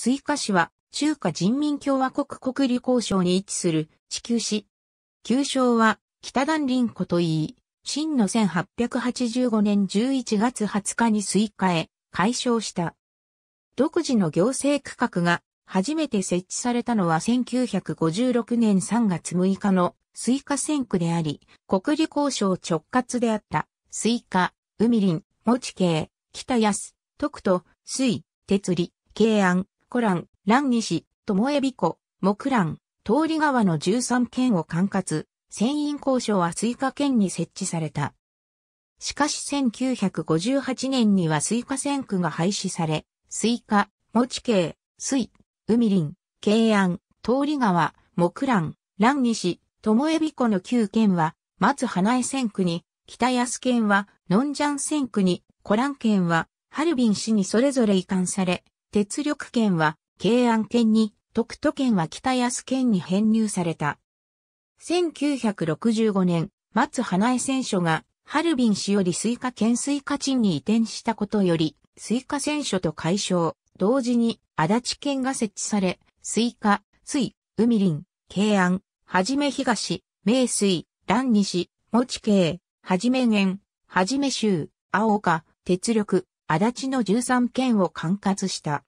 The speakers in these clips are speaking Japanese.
スイカ市は中華人民共和国国立交渉に位置する地球市。旧称は北段林湖といい、真の1885年11月20日にスイカへ解消した。独自の行政区画が初めて設置されたのは1956年3月6日のスイカ選区であり、国立交渉直轄であったスイカ、海林、持ち系、北安、徳と水、鉄利、慶安、コラン、蘭西、友恵美子、木蘭、通り川の13県を管轄、船員交渉は追加県に設置された。しかし1958年にはイカ線区が廃止され、水下、持ち系、水、海林、慶安、通り川、木蘭、蘭ト友恵美子の9県は、松花江線区に、北安県は、のんじゃん線区に、コラン県は、ハルビン市にそれぞれ移管され、鉄力圏は、慶安圏に、徳都圏は北安圏に編入された。1965年、松花江選手が、ハルビン市よりスイカ県スイカ地に移転したことより、スイカ選手と解消、同時に、足立県が設置され、スイカ、水、海林、慶安、はじめ東、名水、蘭西、持慶、はじめ源、はじめ州、青岡、鉄力、足立の13県を管轄した。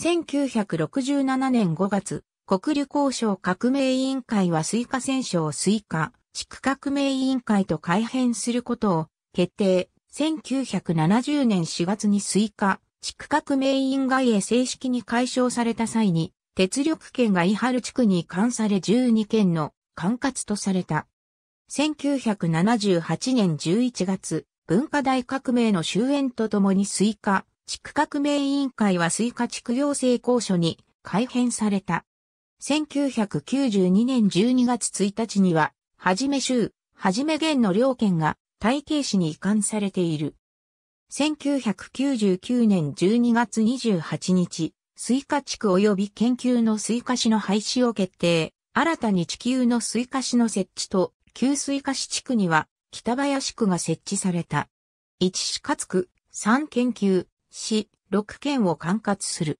1967年5月、国立交渉革命委員会は水化戦ス水化地区革命委員会と改編することを決定。1970年4月に水化地区革命委員会へ正式に解消された際に、鉄力圏が伊春地区に関され12県の管轄とされた。1978年11月、文化大革命の終焉とともにスイカ地区革命委員会はスイカ地区行政公渉に改編された。1992年12月1日には、はじめ州、はじめ県の両県が体系市に移管されている。1999年12月28日、スイカ地区及び研究のスイカ市の廃止を決定。新たに地球のスイカ市の設置と、旧スイカ市地区には北林区が設置された。一市活区、三研究、市、六県を管轄する。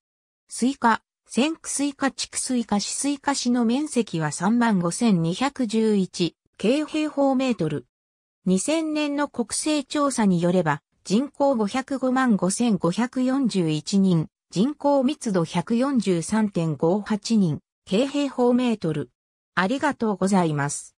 スイカ、千区スイカ地区スイカ市スイカ市の面積は35,211京平方メートル。2000年の国勢調査によれば、人口505万5541人、人口密度143.58人、京平方メートル。ありがとうございます。